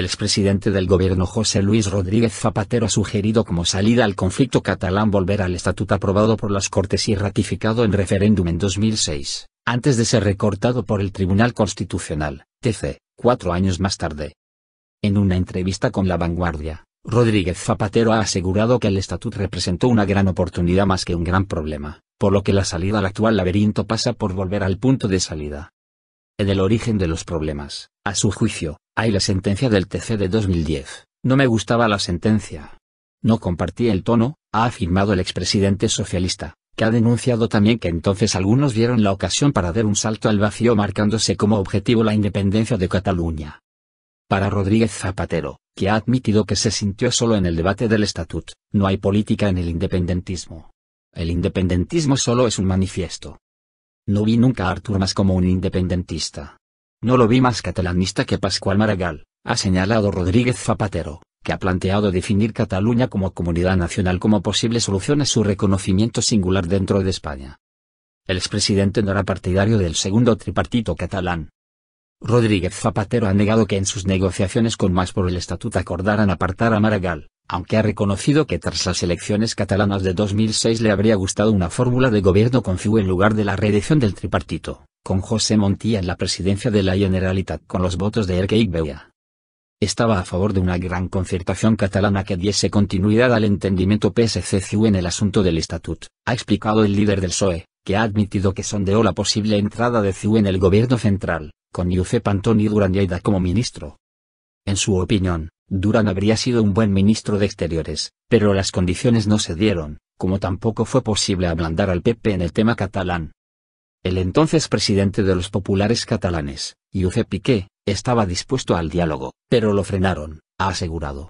El expresidente del gobierno José Luis Rodríguez Zapatero ha sugerido como salida al conflicto catalán volver al estatuto aprobado por las Cortes y ratificado en referéndum en 2006, antes de ser recortado por el Tribunal Constitucional, TC, cuatro años más tarde. En una entrevista con La Vanguardia, Rodríguez Zapatero ha asegurado que el estatuto representó una gran oportunidad más que un gran problema, por lo que la salida al actual laberinto pasa por volver al punto de salida. En el origen de los problemas, a su juicio, hay la sentencia del TC de 2010. No me gustaba la sentencia. No compartí el tono, ha afirmado el expresidente socialista, que ha denunciado también que entonces algunos vieron la ocasión para dar un salto al vacío marcándose como objetivo la independencia de Cataluña. Para Rodríguez Zapatero, que ha admitido que se sintió solo en el debate del estatut, no hay política en el independentismo. El independentismo solo es un manifiesto. No vi nunca a Artur más como un independentista. No lo vi más catalanista que Pascual Maragall, ha señalado Rodríguez Zapatero, que ha planteado definir Cataluña como comunidad nacional como posible solución a su reconocimiento singular dentro de España. El expresidente no era partidario del segundo tripartito catalán. Rodríguez Zapatero ha negado que en sus negociaciones con Más por el Estatuto acordaran apartar a Maragall, aunque ha reconocido que tras las elecciones catalanas de 2006 le habría gustado una fórmula de gobierno con FIU en lugar de la reedición del tripartito con José Montilla en la presidencia de la Generalitat con los votos de Erke y Estaba a favor de una gran concertación catalana que diese continuidad al entendimiento PSC-CIU en el asunto del estatut, ha explicado el líder del PSOE, que ha admitido que sondeó la posible entrada de CIU en el gobierno central, con Josep Antoni Duran Lleida como ministro. En su opinión, Duran habría sido un buen ministro de Exteriores, pero las condiciones no se dieron, como tampoco fue posible ablandar al PP en el tema catalán, el entonces presidente de los populares catalanes, Josep Piqué, estaba dispuesto al diálogo, pero lo frenaron, ha asegurado.